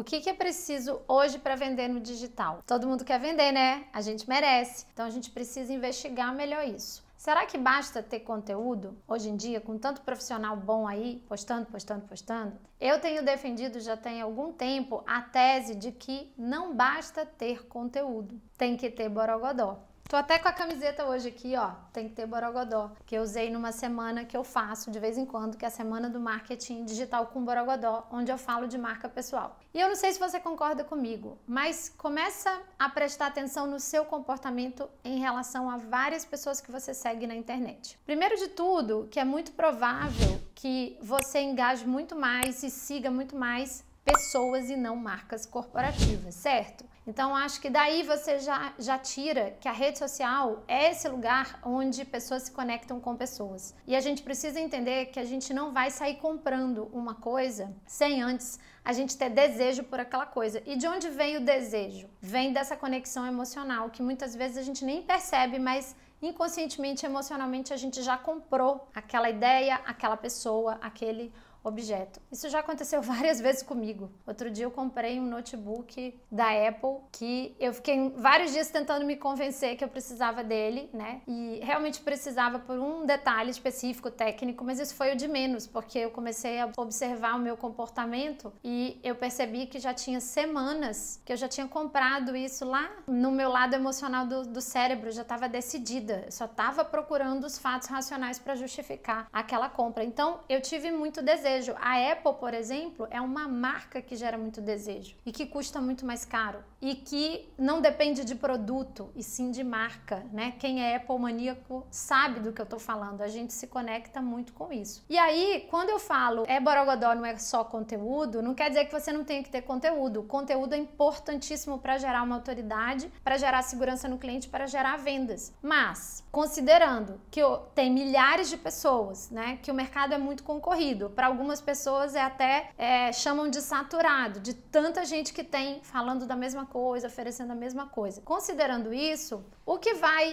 O que, que é preciso hoje para vender no digital? Todo mundo quer vender, né? A gente merece. Então a gente precisa investigar melhor isso. Será que basta ter conteúdo hoje em dia, com tanto profissional bom aí, postando, postando, postando? Eu tenho defendido já tem algum tempo a tese de que não basta ter conteúdo, tem que ter borogodó. Tô até com a camiseta hoje aqui, ó. Tem que ter Borogodó, que eu usei numa semana que eu faço de vez em quando, que é a semana do marketing digital com Borogodó, onde eu falo de marca pessoal. E eu não sei se você concorda comigo, mas começa a prestar atenção no seu comportamento em relação a várias pessoas que você segue na internet. Primeiro de tudo, que é muito provável que você engaje muito mais e siga muito mais pessoas e não marcas corporativas, certo? Então, acho que daí você já, já tira que a rede social é esse lugar onde pessoas se conectam com pessoas. E a gente precisa entender que a gente não vai sair comprando uma coisa sem antes a gente ter desejo por aquela coisa. E de onde vem o desejo? Vem dessa conexão emocional que muitas vezes a gente nem percebe, mas inconscientemente, emocionalmente, a gente já comprou aquela ideia, aquela pessoa, aquele objeto. Isso já aconteceu várias vezes comigo. Outro dia eu comprei um notebook da Apple que eu fiquei vários dias tentando me convencer que eu precisava dele, né? E realmente precisava por um detalhe específico técnico, mas isso foi o de menos, porque eu comecei a observar o meu comportamento e eu percebi que já tinha semanas que eu já tinha comprado isso lá no meu lado emocional do, do cérebro, já estava decidida, só estava procurando os fatos racionais para justificar aquela compra. Então eu tive muito desejo desejo. A Apple, por exemplo, é uma marca que gera muito desejo e que custa muito mais caro e que não depende de produto e sim de marca, né? Quem é Apple maníaco sabe do que eu tô falando. A gente se conecta muito com isso. E aí, quando eu falo é borogodó, não é só conteúdo, não quer dizer que você não tenha que ter conteúdo. O conteúdo é importantíssimo para gerar uma autoridade, para gerar segurança no cliente, para gerar vendas. Mas, considerando que tem milhares de pessoas, né, que o mercado é muito concorrido, para algumas pessoas é até é, chamam de saturado, de tanta gente que tem falando da mesma coisa, oferecendo a mesma coisa. Considerando isso, o que vai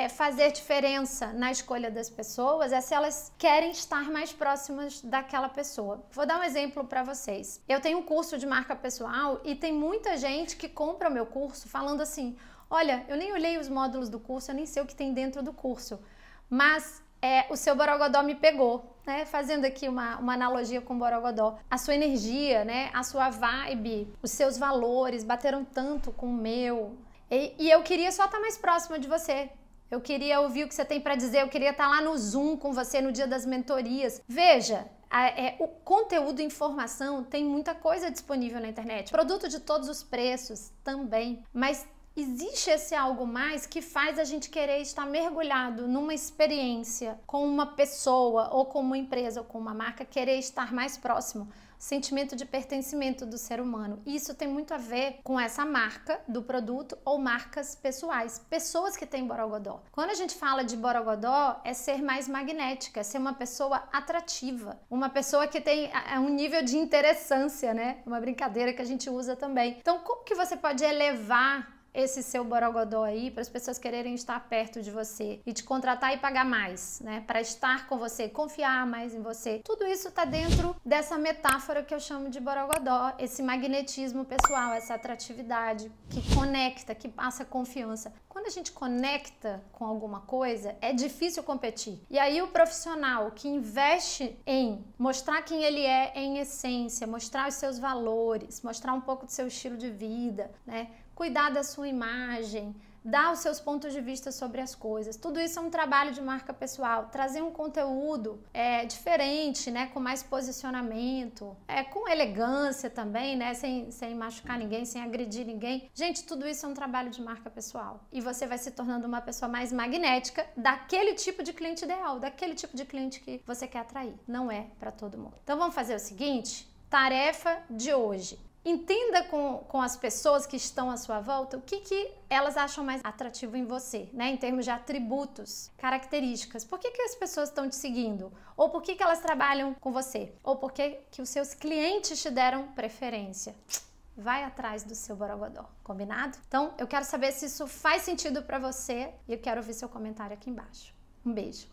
é, fazer diferença na escolha das pessoas é se elas querem estar mais próximas daquela pessoa. Vou dar um exemplo para vocês. Eu tenho um curso de marca pessoal e tem muita gente que compra o meu curso falando assim: olha, eu nem olhei os módulos do curso, eu nem sei o que tem dentro do curso, mas é, o seu borogodó me pegou. Né? Fazendo aqui uma, uma analogia com o Borogodó. A sua energia, né? a sua vibe, os seus valores bateram tanto com o meu. E, e eu queria só estar mais próxima de você. Eu queria ouvir o que você tem para dizer, eu queria estar lá no Zoom com você no dia das mentorias. Veja, a, é, o conteúdo e informação tem muita coisa disponível na internet. Produto de todos os preços também. Mas Existe esse algo mais que faz a gente querer estar mergulhado numa experiência com uma pessoa ou com uma empresa ou com uma marca, querer estar mais próximo. Sentimento de pertencimento do ser humano. Isso tem muito a ver com essa marca do produto ou marcas pessoais, pessoas que têm borogodó. Quando a gente fala de borogodó, é ser mais magnética, é ser uma pessoa atrativa, uma pessoa que tem é, é um nível de interessância, né? Uma brincadeira que a gente usa também. Então, como que você pode elevar esse seu borogodó aí para as pessoas quererem estar perto de você e te contratar e pagar mais, né? Para estar com você, confiar mais em você. Tudo isso está dentro dessa metáfora que eu chamo de borogodó, esse magnetismo pessoal, essa atratividade que conecta, que passa confiança. Quando a gente conecta com alguma coisa, é difícil competir. E aí o profissional que investe em mostrar quem ele é em essência, mostrar os seus valores, mostrar um pouco do seu estilo de vida, né? cuidar da sua imagem, dar os seus pontos de vista sobre as coisas. Tudo isso é um trabalho de marca pessoal. Trazer um conteúdo é, diferente, né, com mais posicionamento, é, com elegância também, né, sem, sem machucar ninguém, sem agredir ninguém. Gente, tudo isso é um trabalho de marca pessoal. E você vai se tornando uma pessoa mais magnética daquele tipo de cliente ideal, daquele tipo de cliente que você quer atrair. Não é para todo mundo. Então vamos fazer o seguinte? Tarefa de hoje. Entenda com, com as pessoas que estão à sua volta o que, que elas acham mais atrativo em você, né? Em termos de atributos, características. Por que, que as pessoas estão te seguindo? Ou por que, que elas trabalham com você? Ou por que, que os seus clientes te deram preferência? Vai atrás do seu borogodó, combinado? Então, eu quero saber se isso faz sentido para você e eu quero ouvir seu comentário aqui embaixo. Um beijo!